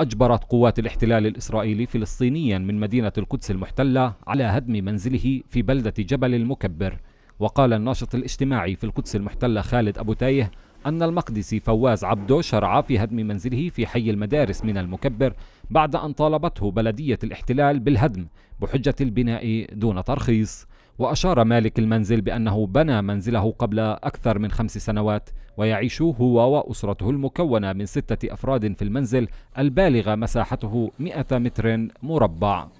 أجبرت قوات الاحتلال الإسرائيلي فلسطينيا من مدينة القدس المحتلة على هدم منزله في بلدة جبل المكبر وقال الناشط الاجتماعي في القدس المحتلة خالد أبو تايه أن المقدسي فواز عبدو شرع في هدم منزله في حي المدارس من المكبر بعد أن طالبته بلدية الاحتلال بالهدم بحجة البناء دون ترخيص وأشار مالك المنزل بأنه بنى منزله قبل أكثر من خمس سنوات ويعيش هو وأسرته المكونة من ستة أفراد في المنزل البالغة مساحته 100 متر مربع